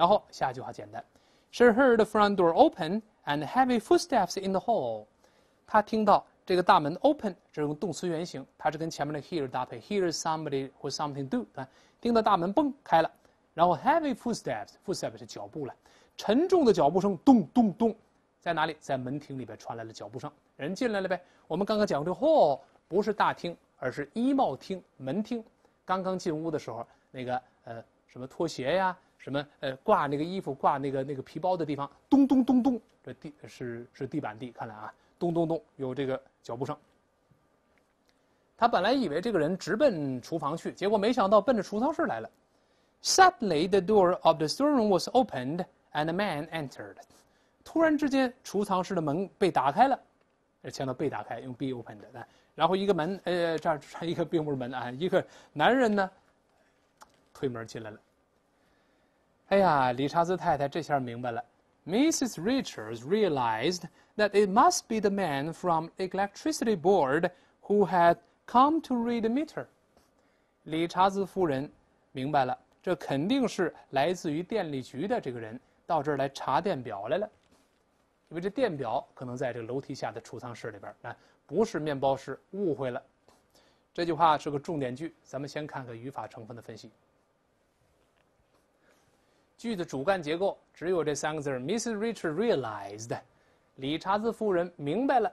然后下一句话简单，She heard the front door open and heavy footsteps in the hall。她听到这个大门 open，这是用动词原形，它是跟前面的 hear 搭配，hear somebody 或 something do。啊，听到大门嘣开了，然后 heavy footsteps，footsteps 是脚步了，沉重的脚步声咚咚咚，在哪里？在门厅里边传来了脚步声，人进来了呗。我们刚刚讲过，这 hall 不是大厅，而是衣帽厅、门厅。刚刚进屋的时候，那个呃什么拖鞋呀。什么？呃，挂那个衣服、挂那个那个皮包的地方，咚咚咚咚，这地是是地板地。看来啊，咚咚咚，有这个脚步声。他本来以为这个人直奔厨房去，结果没想到奔着储藏室来了。Suddenly, the door of the storeroom was opened and a man entered. 突然之间，储藏室的门被打开了。强调被打开，用 be opened。然后一个门，呃，这儿一个并不是门啊，一个男人呢，推门进来了。哎呀，理查兹太太这下明白了，Mrs. Richards realized that it must be the man from Electricity Board who had come to read meter。理查兹夫人明白了，这肯定是来自于电力局的这个人到这儿来查电表来了，因为这电表可能在这个楼梯下的储藏室里边，啊，不是面包室，误会了。这句话是个重点句，咱们先看看语法成分的分析。句子主干结构只有这三个字儿：Mrs. Richard realized，理查兹夫人明白了，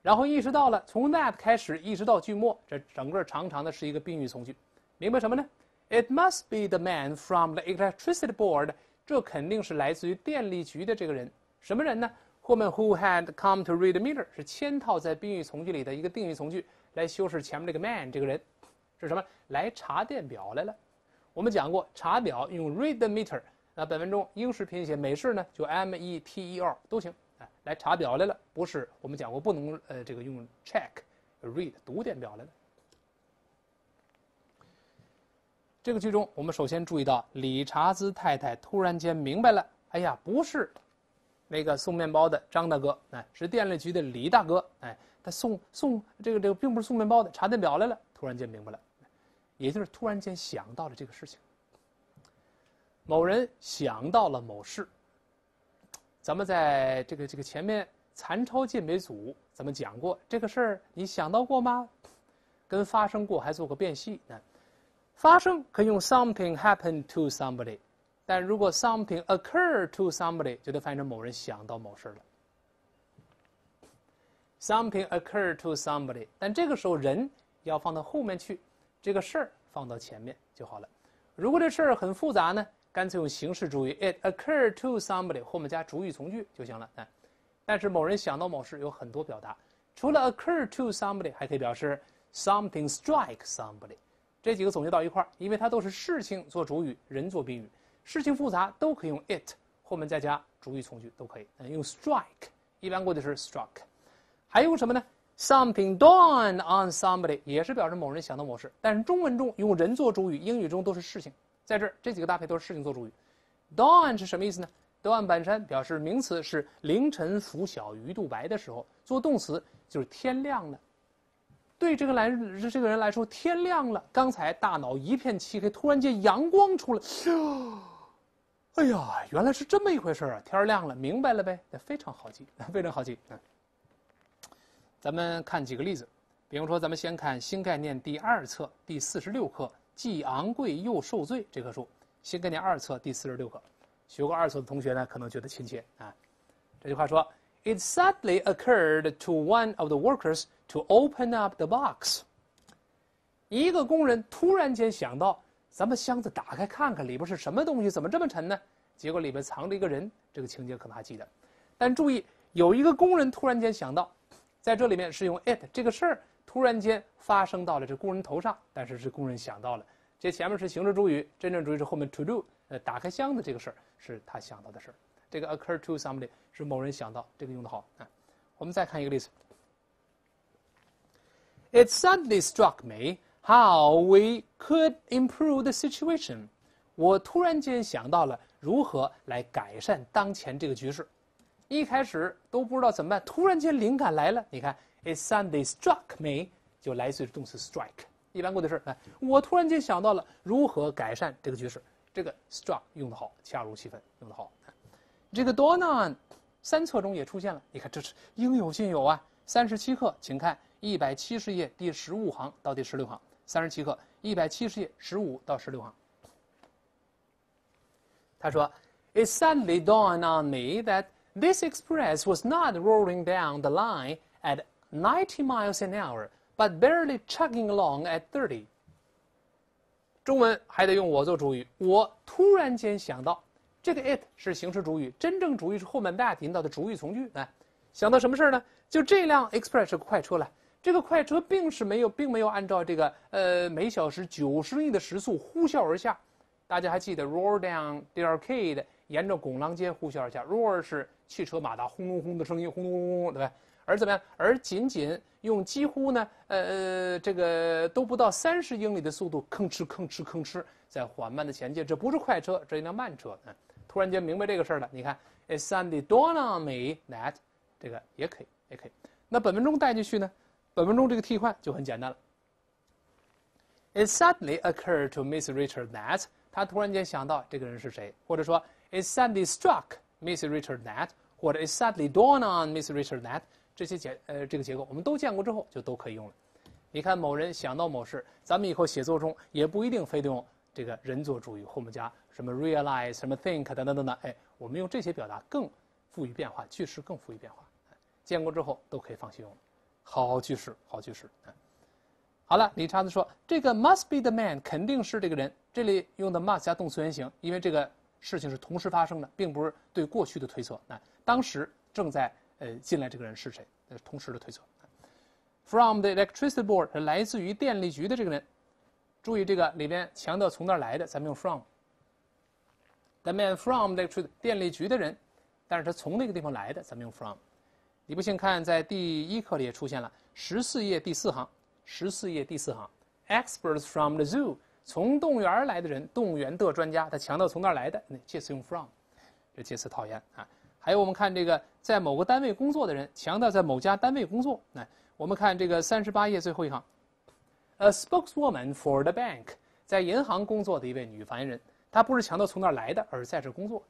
然后意识到了。从 that 开始一直到句末，这整个长长的是一个宾语从句。明白什么呢？It must be the man from the electricity board。这肯定是来自于电力局的这个人。什么人呢？后面 who had come to read the meter 是嵌套在宾语从句里的一个定语从句，来修饰前面这个 man 这个人，是什么？来查电表来了。我们讲过查表用 read the meter，那本文中英式拼写，美式呢就 m e t e r 都行。哎，来查表来了，不是我们讲过不能呃这个用 check read 读电表来了。这个句中，我们首先注意到理查兹太太突然间明白了，哎呀，不是那个送面包的张大哥，哎，是电力局的李大哥，哎，他送送这个这个并不是送面包的查电表来了，突然间明白了。也就是突然间想到了这个事情，某人想到了某事。咱们在这个这个前面残超进美组，咱们讲过这个事儿，你想到过吗？跟发生过还做过辨析呢。发生可以用 something happen to somebody，但如果 something occur to somebody，就得翻译成某人想到某事了。something occur to somebody，但这个时候人要放到后面去。这个事儿放到前面就好了。如果这事儿很复杂呢，干脆用形式主语，it occur to somebody 后面加主语从句就行了。但是某人想到某事有很多表达，除了 occur to somebody，还可以表示 something strike somebody。这几个总结到一块儿，因为它都是事情做主语，人做宾语，事情复杂都可以用 it 后面再加主语从句都可以。用 strike 一般过去式 struck，还用什么呢？Something dawn on somebody 也是表示某人想到某事，但是中文中用人做主语，英语中都是事情。在这儿这几个搭配都是事情做主语。Dawn 是什么意思呢？Dawn 本山表示名词是凌晨拂晓鱼肚白的时候，做动词就是天亮了。对这个来这个人来说，天亮了。刚才大脑一片漆黑，突然间阳光出来。哎呀，原来是这么一回事啊！天亮了，明白了呗。那非常好记，非常好记咱们看几个例子，比如说，咱们先看《新概念》第二册第四十六课，《既昂贵又受罪》这棵树，《新概念》二册第四十六课，学过二册的同学呢，可能觉得亲切啊。这句话说：“It suddenly occurred to one of the workers to open up the box。”一个工人突然间想到，咱们箱子打开看看，里边是什么东西？怎么这么沉呢？结果里边藏着一个人。这个情节可能还记得。但注意，有一个工人突然间想到。在这里面是用 it 这个事儿突然间发生到了这工人头上，但是是工人想到了。这前面是形式主语，真正主语是后面 to do。呃，打开箱子这个事儿是他想到的事儿。这个 occur to somebody 是某人想到，这个用的好啊。我们再看一个例子。It suddenly struck me how we could improve the situation。我突然间想到了如何来改善当前这个局势。一开始都不知道怎么办，突然间灵感来了。你看，it suddenly struck me 就来自于动词 strike，一般过去式。我突然间想到了如何改善这个局势。这个 s t r c k 用的好，恰如其分，用的好。这个 dawn，三册中也出现了。你看，这是应有尽有啊。三十七课，请看一百七十页第十五行到第十六行。三十七课，一百七十页十五到十六行。他说，it suddenly dawned on me that。This express was not rolling down the line at ninety miles an hour, but barely chugging along at thirty。中文还得用我做主语，我突然间想到，这个 it 是形式主语，真正主语是后面 that 引导的主语从句哎，想到什么事儿呢？就这辆 express 快车了。这个快车并是没有，并没有按照这个呃每小时九十英里的时速呼啸而下。大家还记得 roll down the arcade？沿着拱廊间呼啸而下，如果是汽车马达轰隆轰的声音，轰隆轰隆，对吧？而怎么样？而仅仅用几乎呢？呃，这个都不到三十英里的速度，吭哧吭哧吭哧，在缓慢的前进。这不是快车，这是一辆慢车。嗯，突然间明白这个事儿了。你看，It suddenly dawned me that 这个也可以，也可以。那本文中带进去呢？本文中这个替换就很简单了。It suddenly occurred to Miss Richard that 他突然间想到这个人是谁，或者说。It suddenly struck Miss Richard that，或者 It suddenly dawned on Miss Richard that，这些结呃这个结构我们都见过之后就都可以用了。你看某人想到某事，咱们以后写作中也不一定非得用这个人做主语后面加什么 realize、什么 think 等等等等。哎，我们用这些表达更富于变化，句式更富于变化。见过之后都可以放心用，好句式，好句式。好了，李叉子说这个 must be the man 肯定是这个人，这里用的 must 加动词原形，因为这个。事情是同时发生的，并不是对过去的推测。那当时正在呃进来这个人是谁？那是同时的推测。From the electricity board 是来自于电力局的这个人。注意这个里边强调从那儿来的，咱们用 from。The man from electricity 电力局的人，但是他从那个地方来的，咱们用 from。你不信看，在第一课里也出现了，十四页第四行，十四页第四行，experts from the zoo。从动物园来的人，动物园的专家，他强调从那儿来的，那介词用 from，这介词讨厌啊。还有我们看这个，在某个单位工作的人，强调在某家单位工作。那我们看这个三十八页最后一行，a spokeswoman for the bank，在银行工作的一位女发言人，她不是强调从那儿来的，而在这工作。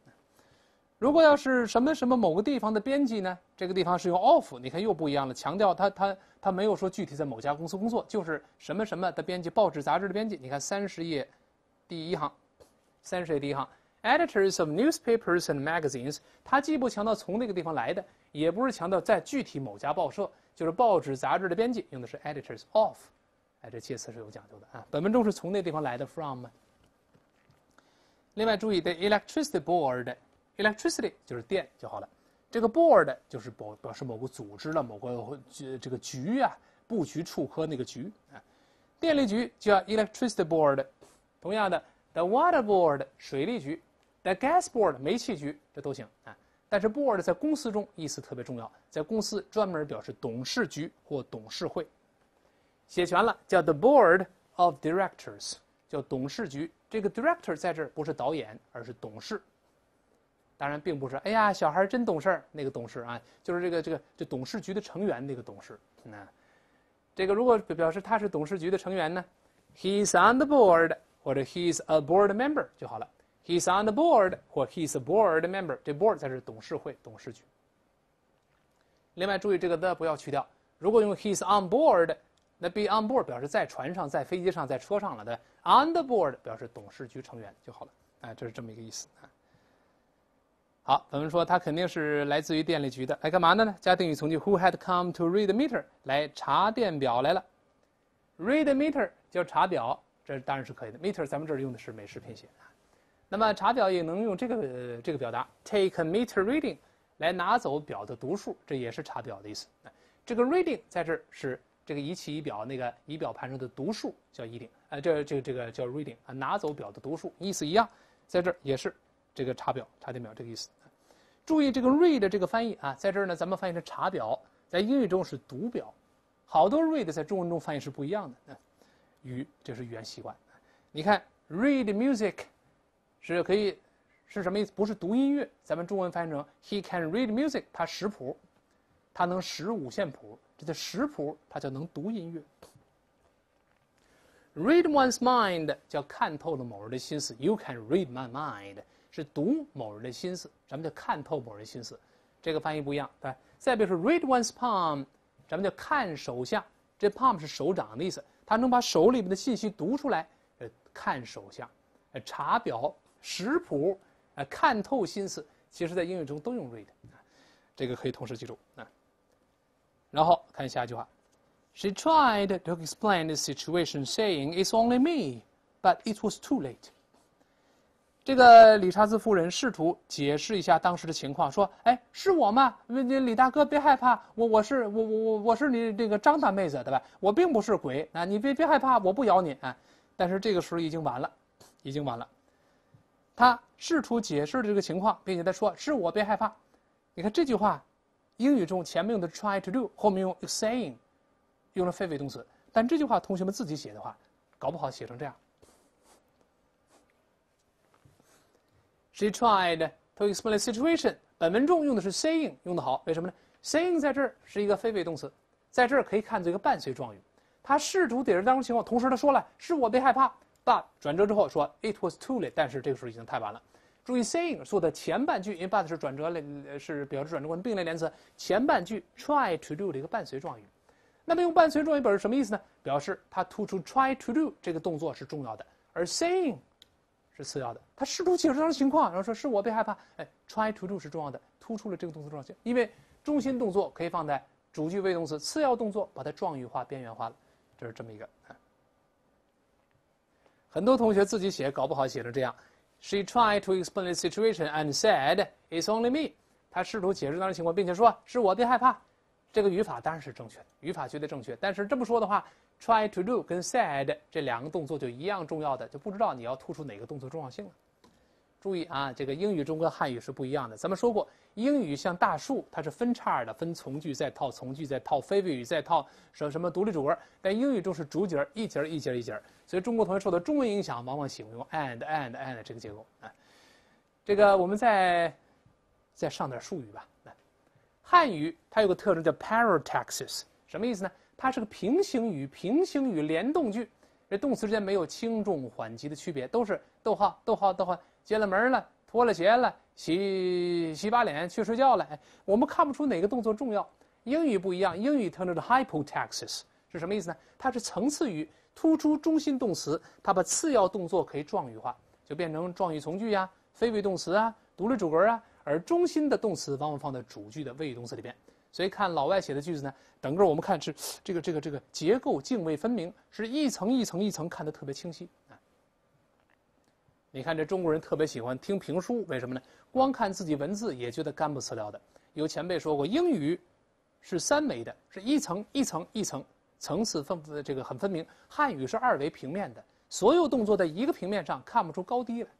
如果要是什么什么某个地方的编辑呢？这个地方是用 of，你看又不一样了，强调他他他没有说具体在某家公司工作，就是什么什么的编辑，报纸杂志的编辑。你看三十页第一行，三十页第一行，editors of newspapers and magazines，它既不强调从那个地方来的，也不是强调在具体某家报社，就是报纸杂志的编辑，用的是 editors of，哎，这介词是有讲究的啊。本文中是从那地方来的 from。另外注意 the electricity board。Electricity 就是电就好了，这个 board 就是表表示某个组织的某个这个局啊，布局处科那个局啊，电力局叫 electricity board，同样的，the water board 水利局，the gas board 煤气局这都行啊。但是 board 在公司中意思特别重要，在公司专门表示董事局或董事会，写全了叫 the board of directors 叫董事局。这个 director 在这不是导演，而是董事。当然并不是，哎呀，小孩真懂事。那个懂事啊，就是这个这个这董事局的成员那个懂事。那这个如果表示他是董事局的成员呢，he's on the board 或者 he's a board member 就好了。he's on the board 或 he's a board member，这 board 才是董事会董事局。另外注意这个 the 不要去掉。如果用 he's on board，那 be on board 表示在船上、在飞机上、在车上了。on the board 表示董事局成员就好了。哎，这是这么一个意思。好，咱们说它肯定是来自于电力局的，来干嘛呢呢？加定语从句，Who had come to read meter 来查电表来了，read meter 叫查表，这当然是可以的。meter 咱们这儿用的是美式拼写那么查表也能用这个这个表达，take meter reading 来拿走表的读数，这也是查表的意思。这个 reading 在这是这个仪器仪表那个仪表盘上的读数叫 reading，哎，这这个这个叫 reading 啊，拿走表的读数，意思一样，在这儿也是这个查表查电表这个意思。注意这个 read 这个翻译啊，在这儿呢，咱们翻译成查表，在英语中是读表，好多 read 在中文中翻译是不一样的。语这是语言习惯。你看 read music 是可以是什么意思？不是读音乐，咱们中文翻译成 he can read music，他识谱，他能识五线谱，这叫识谱，他就能读音乐。read one's mind 叫看透了某人的心思，you can read my mind。是读某人的心思，咱们叫看透某人心思，这个翻译不一样，对。再比如说，read one's palm，咱们叫看手相，这 palm 是手掌的意思，他能把手里面的信息读出来。呃，看手相，呃，查表、识谱，呃，看透心思，其实在英语中都用 read，这个可以同时记住啊。然后看下一句话，She tried to explain the situation, saying, "It's only me," but it was too late. 这个理查兹夫人试图解释一下当时的情况，说：“哎，是我问你，李大哥别害怕，我我是我我我我是你这个张大妹子对吧？我并不是鬼啊，你别别害怕，我不咬你啊。”但是这个时候已经完了，已经完了。他试图解释这个情况，并且他说：“是我，别害怕。”你看这句话，英语中前面用的 try to do，后面用 saying，用了非谓语动词。但这句话同学们自己写的话，搞不好写成这样。She tried to explain the situation. 本文中用的是 saying，用得好，为什么呢？Saying 在这儿是一个非谓动词，在这儿可以看作一个伴随状语。她试图解释当时情况，同时她说了：“是我别害怕。” But 转折之后说：“It was too late。”但是这个时候已经太晚了。注意 saying 说的前半句，因为 but 是转折类，是表示转折过程并列连词，前半句 try to do 的一个伴随状语。那么用伴随状语表示什么意思呢？表示他突出 try to do 这个动作是重要的，而 saying。是次要的，他试图解释当时情况，然后说是我被害怕。哎，try to do 是重要的，突出了这个动作状性，因为中心动作可以放在主句谓语动词，次要动作把它状语化、边缘化了，就是这么一个。很多同学自己写搞不好写成这样：She tried to explain the situation and said it's only me。他试图解释当时情况，并且说是我被害怕。这个语法当然是正确的，语法绝对正确。但是这么说的话，try to do 跟 said 这两个动作就一样重要的，就不知道你要突出哪个动作重要性了。注意啊，这个英语中跟汉语是不一样的。咱们说过，英语像大树，它是分叉的，分从句再套从句再套非谓语再套什么什么独立主格。但英语中是主节儿一节儿一节儿一节儿，所以中国同学受到中文影响，往往喜欢用 and and and 这个结构。啊。这个我们再再上点术语吧。汉语它有个特征叫 parataxis，什么意思呢？它是个平行语、平行语连动句，这动词之间没有轻重缓急的区别，都是逗号、逗号、逗号，进了门了，脱了鞋了，洗洗把脸，去睡觉了。我们看不出哪个动作重要。英语不一样，英语特征叫 hypotaxis，是什么意思呢？它是层次语，突出中心动词，它把次要动作可以状语化，就变成状语从句呀、非谓动词啊、独立主格啊。而中心的动词往往放在主句的谓语动词里边，所以看老外写的句子呢，整个我们看是这个这个这个结构泾渭分明，是一层一层一层看得特别清晰。你看这中国人特别喜欢听评书，为什么呢？光看自己文字也觉得干不死了的。有前辈说过，英语是三维的，是一层一层一层层次分这个很分明；汉语是二维平面的，所有动作在一个平面上看不出高低来。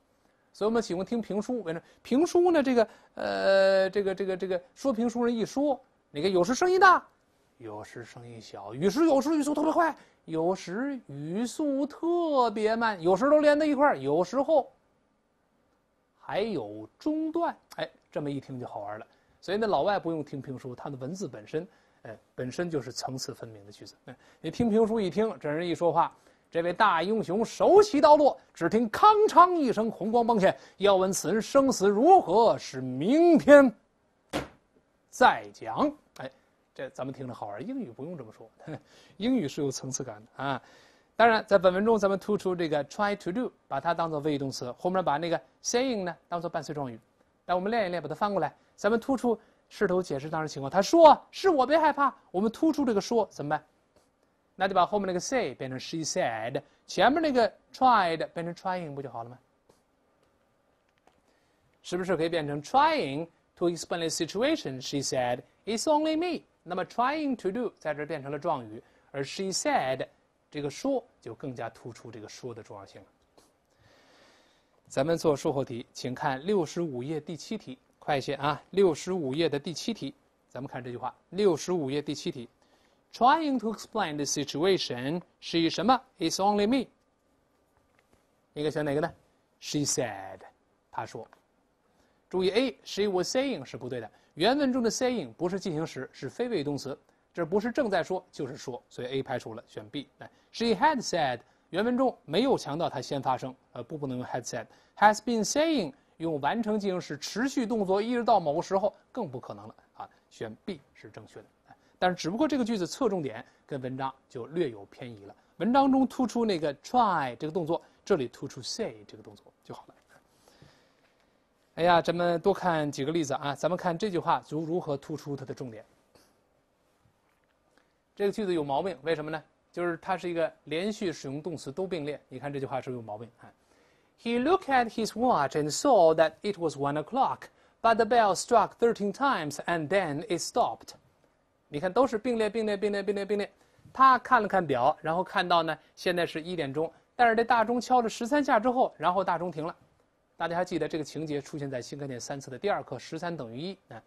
所以我们喜欢听评书。为什么？评书呢？这个，呃，这个，这个，这个说评书人一说，你看，有时声音大，有时声音小，有时有时语速特别快，有时语速特别慢，有时都连在一块有时候还有中断。哎，这么一听就好玩了。所以那老外不用听评书，他的文字本身，哎，本身就是层次分明的句子。你听评书一听，这人一说话。这位大英雄手起刀落，只听“康昌”一声，红光迸现。要问此人生死如何，是明天再讲。哎，这咱们听着好玩，英语不用这么说，英语是有层次感的啊。当然，在本文中咱们突出这个 “try to do”，把它当做谓语动词；后面把那个 “saying” 呢当做伴随状语。但我们练一练，把它翻过来，咱们突出试图解释当时情况。他说：“是我，别害怕。”我们突出这个“说”怎么办？那就把后面那个 say 变成 she said，前面那个 tried 变成 trying 不就好了吗？是不是可以变成 trying to explain the situation？She said it's only me。那么 trying to do 在这变成了状语，而 she said 这个说就更加突出这个说的重要性了。咱们做术后题，请看六十五页第七题，快些啊！六十五页的第七题，咱们看这句话。六十五页第七题。Trying to explain the situation，she 什么？It's only me。应该选哪个呢？She said，她说。注意 A，she was saying 是不对的。原文中的 saying 不是进行时，是非谓语动词，这不是正在说就是说，所以 A 排除了，选 B。来，She had said，原文中没有强调它先发生，呃，不不能用 had said。Has been saying 用完成进行时，持续动作一直到某个时候，更不可能了啊，选 B 是正确的。但是，只不过这个句子侧重点跟文章就略有偏移了。文章中突出那个 try 这个动作，这里突出 say 这个动作就好了。哎呀，咱们多看几个例子啊！咱们看这句话如如何突出它的重点。这个句子有毛病，为什么呢？就是它是一个连续使用动词都并列。你看这句话是有毛病啊。He looked at his watch and saw that it was one o'clock. But the bell struck thirteen times and then it stopped. 你看，都是并列，并列，并列，并列，并列。他看了看表，然后看到呢，现在是一点钟。但是这大钟敲了十三下之后，然后大钟停了。大家还记得这个情节出现在新概念三次的第二课《十三等于一》啊？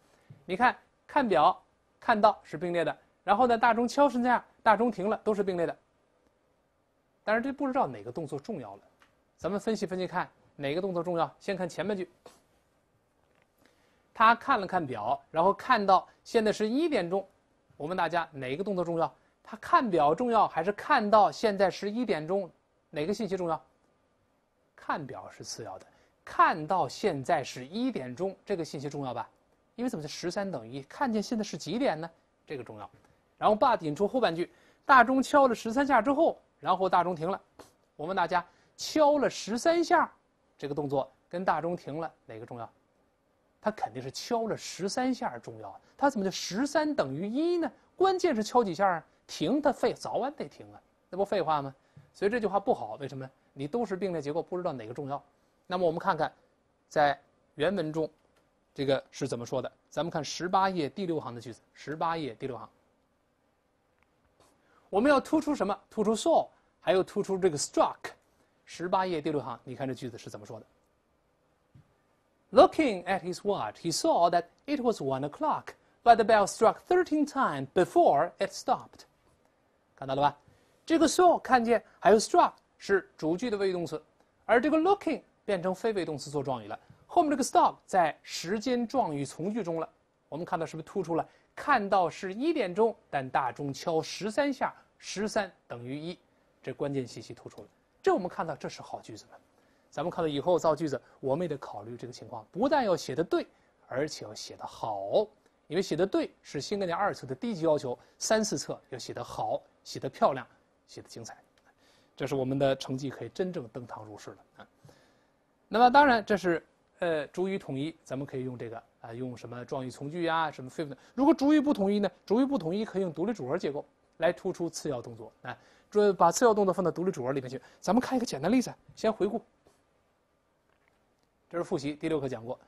你看，看表，看到是并列的。然后呢，大钟敲十三下，大钟停了，都是并列的。但是这不知道哪个动作重要了。咱们分析分析看，哪个动作重要？先看前半句。他看了看表，然后看到现在是一点钟。我问大家，哪一个动作重要？他看表重要，还是看到现在十一点钟？哪个信息重要？看表是次要的，看到现在是一点钟，这个信息重要吧？因为怎么是十三等于看见现在是几点呢？这个重要。然后把引出后半句：大钟敲了十三下之后，然后大钟停了。我问大家，敲了十三下，这个动作跟大钟停了哪个重要？它肯定是敲了十三下重要它怎么就十三等于一呢？关键是敲几下啊？停，它废，早晚得停啊，那不废话吗？所以这句话不好，为什么？你都是并列结构，不知道哪个重要。那么我们看看，在原文中，这个是怎么说的？咱们看十八页第六行的句子，十八页第六行。我们要突出什么？突出 saw，还有突出这个 struck。十八页第六行，你看这句子是怎么说的？Looking at his watch, he saw that it was one o'clock, but the bell struck thirteen times before it stopped。看到了吧？这个 saw 看见，还有 struck 是主句的谓语动词，而这个 looking 变成非谓语动词做状语了，后面这个 stop 在时间状语从句中了。我们看到是不是突出了？看到是一点钟，但大钟敲十三下，十三等于一，这关键信息突出了。这我们看到这是好句子了。咱们看到以后造句子，我们也得考虑这个情况，不但要写的对，而且要写的好。因为写的对是新概念二册的低级要求，三四册要写的好，写的漂亮，写的精彩，这是我们的成绩可以真正登堂入室了啊。那么当然，这是呃主语统一，咱们可以用这个啊，用什么状语从句呀，什么非分？如果主语不统一呢？主语不统一可以用独立主格结构来突出次要动作啊，主把次要动作放到独立主格里面去。咱们看一个简单例子，先回顾。这是复习第六课讲过，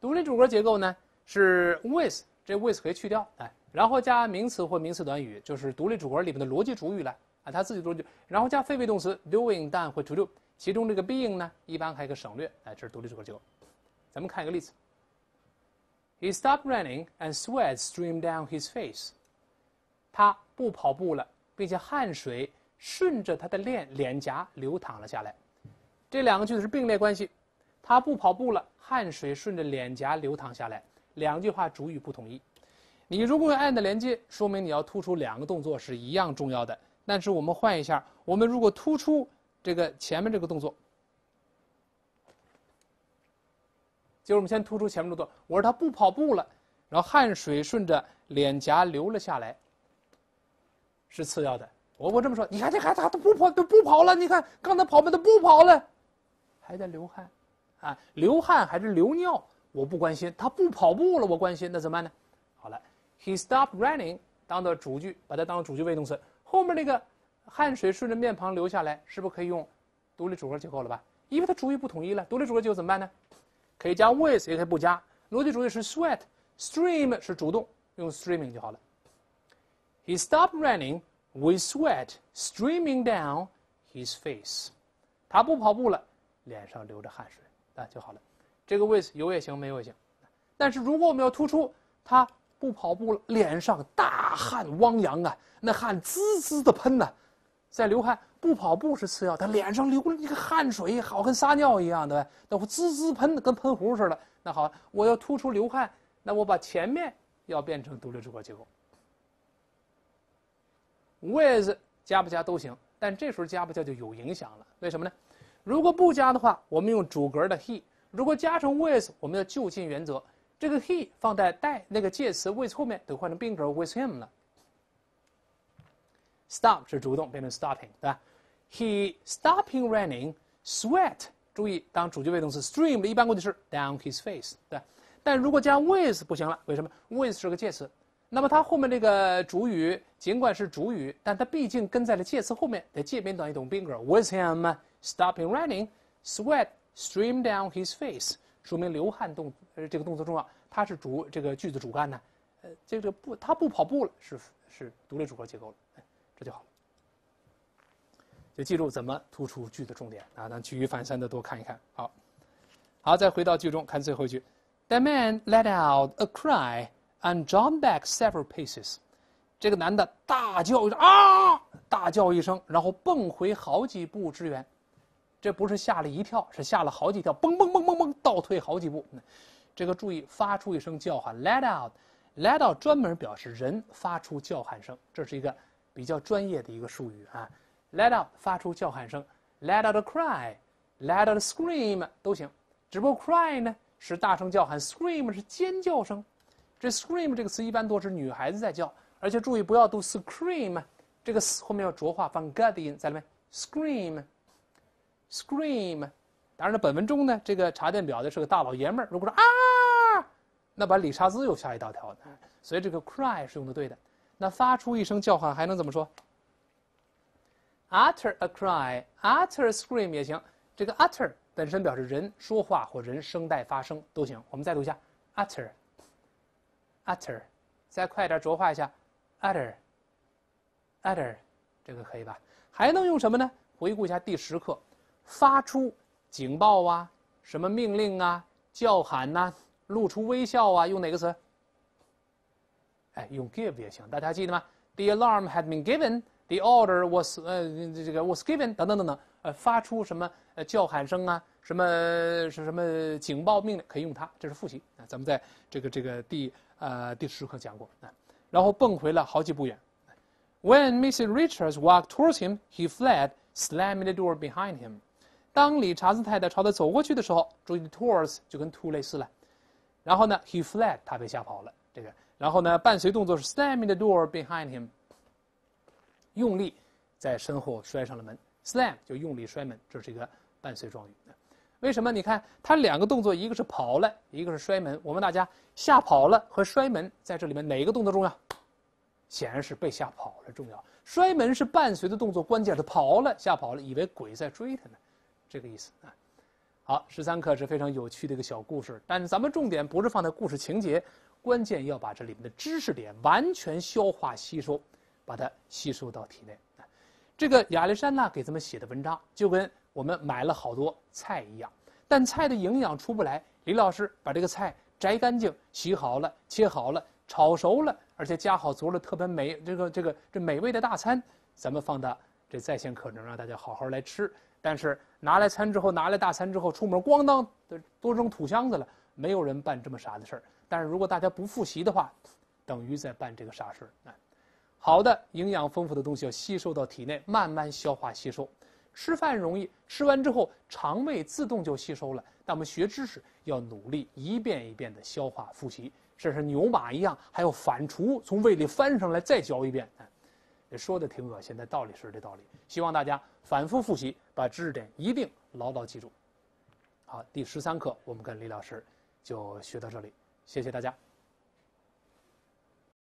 独立主格结构呢是 with，这 with 可以去掉，哎，然后加名词或名词短语，就是独立主格里面的逻辑主语了，啊，它自己逻辑，然后加非谓动词 doing、done 或 to do，其中这个 being 呢一般还有个省略，哎，这是独立主格结构。咱们看一个例子：He stopped running and sweat streamed down his face。他不跑步了，并且汗水顺着他的脸脸颊流淌了下来。这两个句子是并列关系。他不跑步了，汗水顺着脸颊流淌下来。两句话主语不统一。你如果有 and 连接，说明你要突出两个动作是一样重要的。但是我们换一下，我们如果突出这个前面这个动作，就是我们先突出前面动作。我说他不跑步了，然后汗水顺着脸颊流了下来，是次要的。我我这么说，你看这孩子他不跑，都不跑了。你看刚才跑步，他不跑了，还在流汗。啊，流汗还是流尿，我不关心。他不跑步了，我关心。那怎么办呢？好了，He stopped running，当做主句，把它当做主句谓动词。后面那个汗水顺着面庞流下来，是不是可以用独立主格结构了吧？因为它主语不统一了，独立主格就怎么办呢？可以加 with，也可以不加。逻辑主语是 sweat，stream 是主动，用 streaming 就好了。He stopped running with sweat streaming down his face。他不跑步了，脸上流着汗水。啊，就好了，这个 with 有也行，没也行。但是如果我们要突出他不跑步了，脸上大汗汪洋啊，那汗滋滋的喷呐，在流汗。不跑步是次要，他脸上流了那个汗水好跟撒尿一样的，我滋滋喷的跟喷壶似的。那好，我要突出流汗，那我把前面要变成独立主格结构，with 加不加都行，但这时候加不加就有影响了，为什么呢？如果不加的话，我们用主格的 he；如果加成 with，我们要就近原则，这个 he 放在带那个介词 with 后面，得换成宾格 with him 了。Stop 是主动变成 stopping，对吧？He stopping running，sweat。注意，当主句谓语动词 stream 一般过去式 down his face，对吧？但如果加 with 不行了，为什么？with 是个介词，那么它后面这个主语尽管是主语，但它毕竟跟在了介词后面，得借宾短语成宾格 with him。Stopping running, sweat streamed down his face. 说明流汗动呃这个动作重要，它是主这个句子主干呢，呃这个不他不跑步了，是是独立主格结构了，这就好了。就记住怎么突出句子重点啊，咱举一反三的多看一看。好，好再回到句中看最后一句，The man let out a cry and jumped back several paces. 这个男的大叫一声啊，大叫一声，然后蹦回好几步之远。这不是吓了一跳，是吓了好几跳，嘣嘣嘣嘣嘣，倒退好几步。这个注意，发出一声叫喊，let out，let out 专门表示人发出叫喊声，这是一个比较专业的一个术语啊。let out 发出叫喊声，let out cry，let out scream 都行，只不过 cry 呢是大声叫喊，scream 是尖叫声。这 scream 这个词一般多是女孩子在叫，而且注意不要读 scream，这个 s 后面要浊化，放 g i 音在里面，scream。Scream，当然了，本文中呢，这个查电表的是个大老爷们儿。如果说啊，那把理查兹又吓一大跳呢。所以这个 cry 是用的对的。那发出一声叫喊还能怎么说？utter a cry，utter scream 也行。这个 utter 本身表示人说话或人声带发声都行。我们再读一下 utter，utter，再快点浊化一下，utter，utter，这个可以吧？还能用什么呢？回顾一下第十课。发出警报啊，什么命令啊，叫喊呐，露出微笑啊，用哪个词？哎，用 give 也行。大家记得吗？The alarm had been given, the order was 呃，这个 was given 等等等等。呃，发出什么呃叫喊声啊，什么是什么警报命令可以用它。这是复习啊，咱们在这个这个第呃第十课讲过啊。然后蹦回了好几步远。When m i s s Richards walked towards him, he fled, slamming the door behind him. 当理查兹太太朝他走过去的时候，注意 towards 就跟 to 类似了。然后呢，he fled，他被吓跑了。这个，然后呢，伴随动作是 slamming the door behind him，用力在身后摔上了门。slam 就用力摔门，这是一个伴随状语。为什么？你看他两个动作，一个是跑了，一个是摔门。我问大家，吓跑了和摔门在这里面哪一个动作重要？显然是被吓跑了重要，摔门是伴随的动作，关键是跑了，吓跑了，以为鬼在追他呢。这个意思啊，好，十三课是非常有趣的一个小故事，但是咱们重点不是放在故事情节，关键要把这里面的知识点完全消化吸收，把它吸收到体内。这个亚历山大给咱们写的文章，就跟我们买了好多菜一样，但菜的营养出不来。李老师把这个菜摘干净、洗好了、切好了、炒熟了，而且加好足了特别美。这个这个这美味的大餐，咱们放到。这在线可能让大家好好来吃，但是拿来餐之后，拿来大餐之后，出门咣当的都扔土箱子了，没有人办这么傻的事儿。但是如果大家不复习的话，等于在办这个傻事儿。好的，营养丰富的东西要吸收到体内，慢慢消化吸收。吃饭容易，吃完之后肠胃自动就吸收了。那我们学知识要努力一遍一遍的消化复习，这是牛马一样，还要反刍，从胃里翻上来再嚼一遍。说的挺恶心的，道理是这道理，希望大家反复复习，把知识点一定牢牢记住。好，第十三课我们跟李老师就学到这里，谢谢大家。